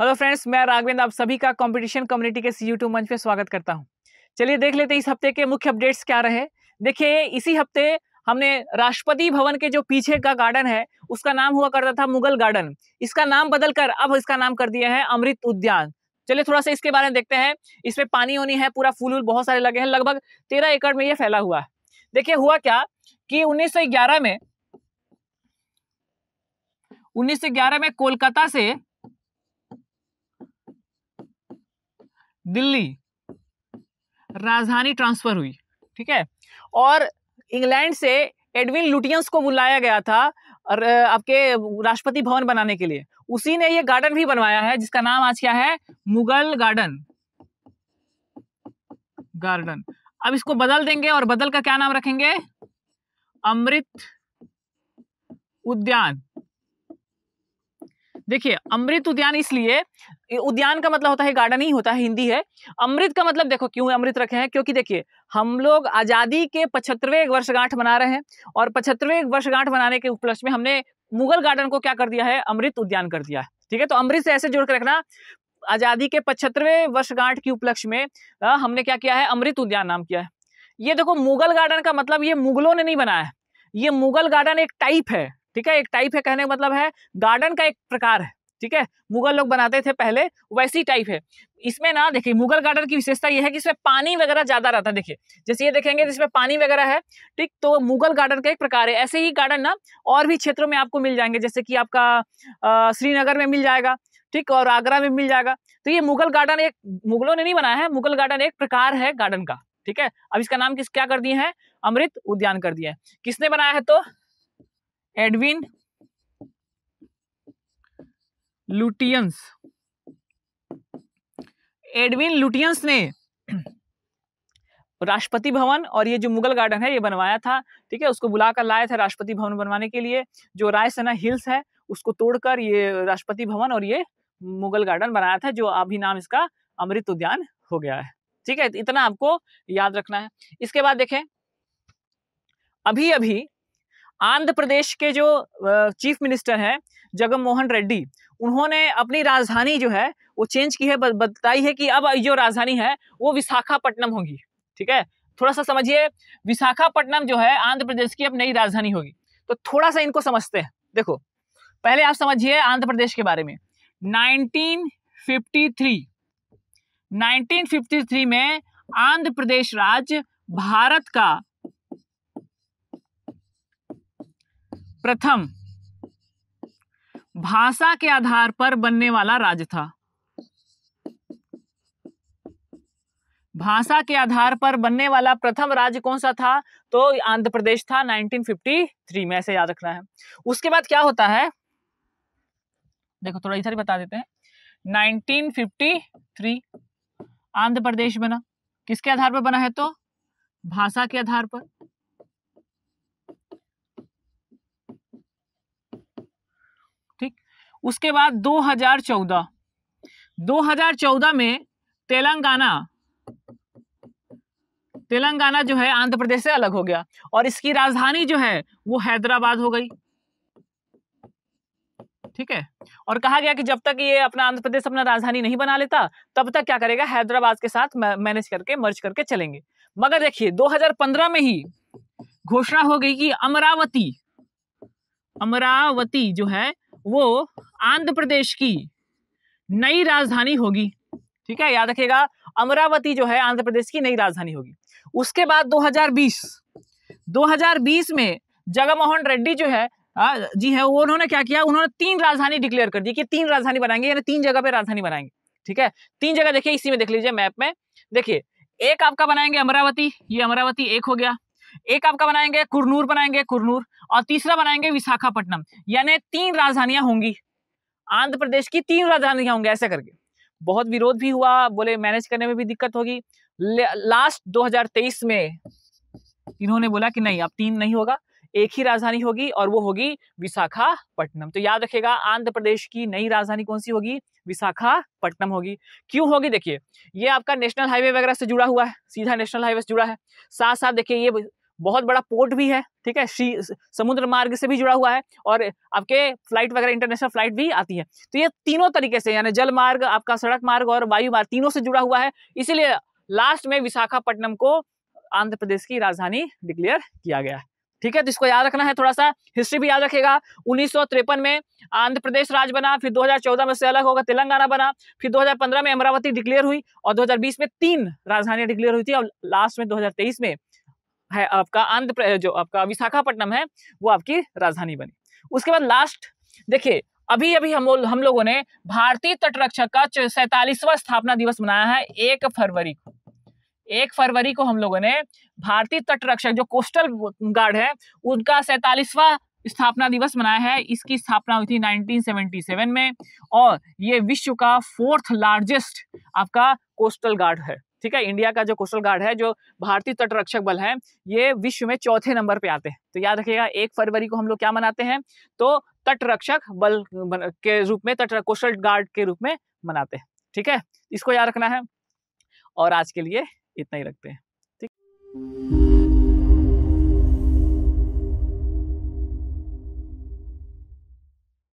hello friends मैं राघवेंद्र आप सभी का कंपटीशन कम्युनिटी के सी यूट्यूब मंच पे स्वागत करता हूं चलिए देख लेते हैं इस हफ्ते के मुख्य अपडेट्स क्या रहे देखिए इसी हफ्ते हमने राष्ट्रपति भवन के जो पीछे का गार्डन है उसका नाम हुआ करता था मुगल गार्डन इसका नाम बदलकर अब इसका नाम कर दिया है अमृत उद्यान चलिए थोड़ा सा इसके बारे में देखते हैं इसमें पानी होनी है पूरा फूल उल बहुत सारे लगे हैं लगभग तेरह एकड़ में ये फैला हुआ है देखिए हुआ क्या कि 1911 में 1911 में कोलकाता से दिल्ली राजधानी ट्रांसफर हुई ठीक है और इंग्लैंड से एडविन लुटियंस को बुलाया गया था और आपके राष्ट्रपति भवन बनाने के लिए उसी ने ये गार्डन भी बनवाया है जिसका नाम आज क्या है मुगल गार्डन गार्डन अब इसको बदल देंगे और बदल का क्या नाम रखेंगे अमृत उद्यान देखिए अमृत उद्यान इसलिए उद्यान का मतलब होता है गार्डन ही होता है हिंदी है अमृत का मतलब देखो क्यों अमृत रखे हैं क्योंकि देखिए हम लोग आज़ादी के पचहत्तरवें वर्षगांठ मना रहे हैं और पचहत्तरवें वर्षगांठ मनाने के उपलक्ष्य में हमने मुगल गार्डन को क्या कर दिया है अमृत उद्यान कर दिया है ठीक है तो अमृत से ऐसे जोड़ के रखना आज़ादी के पचहत्तरवें वर्षगांठ के उपलक्ष्य में हमने क्या किया है अमृत उद्यान नाम किया है ये देखो मुगल गार्डन का मतलब ये मुगलों ने नहीं बनाया है ये मुगल गार्डन एक टाइप है ठीक है एक टाइप है कहने का मतलब है गार्डन का एक प्रकार है ठीक है मुगल लोग बनाते थे पहले वैसी टाइप है इसमें ना देखिए मुगल गार्डन की विशेषता यह है कि इसमें पानी वगैरह ज्यादा रहता है देखिए जैसे ये देखेंगे जिसमें पानी वगैरह है ठीक तो मुगल गार्डन का एक प्रकार है ऐसे ही गार्डन ना और भी क्षेत्रों में आपको मिल जाएंगे जैसे कि आपका श्रीनगर में मिल जाएगा ठीक और आगरा में मिल जाएगा तो ये मुगल गार्डन एक मुगलों ने नहीं बनाया है मुगल गार्डन एक प्रकार है गार्डन का ठीक है अब इसका नाम किस क्या कर दिए हैं अमृत उद्यान कर दिया है किसने बनाया है तो एडविन लुटियंस एडविन लुटियंस ने राष्ट्रपति भवन और ये जो मुगल गार्डन है ये बनवाया था ठीक है उसको बुलाकर लाया था राष्ट्रपति भवन बनवाने के लिए जो रायसेना हिल्स है उसको तोड़कर ये राष्ट्रपति भवन और ये मुगल गार्डन बनाया था जो अभी नाम इसका अमृत उद्यान हो गया है ठीक है इतना आपको याद रखना है इसके बाद देखें अभी अभी आंध्र प्रदेश के जो चीफ मिनिस्टर हैं जगन मोहन रेड्डी उन्होंने अपनी राजधानी जो है वो चेंज की है बताई है कि अब जो राजधानी है वो विशाखापट्टनम होगी ठीक है थोड़ा सा समझिए विशाखापट्टनम जो है आंध्र प्रदेश की अब नई राजधानी होगी तो थोड़ा सा इनको समझते हैं देखो पहले आप समझिए आंध्र प्रदेश के बारे में 1953 1953 में आंध्र प्रदेश राज्य भारत का प्रथम भाषा के आधार पर बनने वाला राज्य था भाषा के आधार पर बनने वाला प्रथम राज्य कौन सा था तो आंध्र प्रदेश था 1953 में ऐसे याद रखना है उसके बाद क्या होता है देखो थोड़ा इधर बता देते हैं 1953 आंध्र प्रदेश बना किसके आधार पर बना है तो भाषा के आधार पर उसके बाद 2014 2014 में तेलंगाना तेलंगाना जो है आंध्र प्रदेश से अलग हो गया और इसकी राजधानी जो है वो हैदराबाद हो गई ठीक है और कहा गया कि जब तक ये अपना आंध्र प्रदेश अपना राजधानी नहीं बना लेता तब तक क्या करेगा हैदराबाद के साथ मैनेज करके मर्ज करके चलेंगे मगर देखिए 2015 में ही घोषणा हो गई कि अमरावती अमरावती जो है वो आंध्र प्रदेश की नई राजधानी होगी ठीक है याद रखिएगा अमरावती जो है आंध्र प्रदेश की नई राजधानी होगी उसके बाद 2020 2020 में जगमोहन रेड्डी जो है जी है वो उन्होंने क्या किया उन्होंने तीन राजधानी डिक्लेयर कर दी कि तीन राजधानी बनाएंगे यानी तीन जगह पे राजधानी बनाएंगे ठीक है तीन जगह देखिए इसी में देख लीजिए मैप में देखिए एक आपका बनाएंगे अमरावती ये अमरावती एक हो गया एक आपका बनाएंगे कुरनूर बनाएंगे कुरनूर और तीसरा बनाएंगे विशाखापट्टनम यानी तीन राजधानियां होंगी आंध्र प्रदेश की तीन राजधानियां होंगे ऐसे करके बहुत विरोध भी हुआ बोले मैनेज करने में भी दिक्कत होगी लास्ट 2023 में इन्होंने बोला कि नहीं अब तीन नहीं होगा एक ही राजधानी होगी और वो होगी विशाखापट्टनम तो याद रखेगा आंध्र प्रदेश की नई राजधानी कौन सी होगी विशाखापट्टनम होगी क्यों होगी देखिए ये आपका नेशनल हाईवे वगैरह से जुड़ा हुआ है सीधा नेशनल हाईवे से जुड़ा है साथ साथ देखिए ये बहुत बड़ा पोर्ट भी है ठीक है श्री समुद्र मार्ग से भी जुड़ा हुआ है और आपके फ्लाइट वगैरह इंटरनेशनल फ्लाइट भी आती है तो ये तीनों तरीके से यानी जल मार्ग आपका सड़क मार्ग और वायु मार्ग तीनों से जुड़ा हुआ है इसीलिए लास्ट में विशाखापट्टनम को आंध्र प्रदेश की राजधानी डिक्लेयर किया गया ठीक है तो इसको याद रखना है थोड़ा सा हिस्ट्री भी याद रखेगा उन्नीस में आंध्र प्रदेश राज्य बना फिर 2014 में से अलग होगा तेलंगाना बना फिर 2015 में अमरावती डिक्लेयर हुई और 2020 में तीन राजधानियां डिक्लेयर हुई थी और लास्ट में 2023 में है आपका आंध्र जो आपका विशाखापट्टनम है वो आपकी राजधानी बनी उसके बाद लास्ट देखिए अभी अभी हम हम लोगों ने भारतीय तटरक्षक का सैतालीसवा स्थापना दिवस मनाया है एक फरवरी को एक फरवरी को हम लोगों ने भारतीय तटरक्षक जो कोस्टल गार्ड है उनका सैतालीसवा स्थापना दिवस मनाया है इसकी स्थापना हुई थी 1977 में और ये विश्व का फोर्थ लार्जेस्ट आपका कोस्टल गार्ड है ठीक है इंडिया का जो कोस्टल गार्ड है जो भारतीय तटरक्षक बल है ये विश्व में चौथे नंबर पे आते हैं तो याद रखिएगा एक फरवरी को हम लोग क्या मनाते हैं तो तटरक्षक बल के रूप में तट कोस्टल गार्ड के रूप में मनाते हैं ठीक है इसको याद रखना है और आज के लिए इतना ही रखते हैं ठीक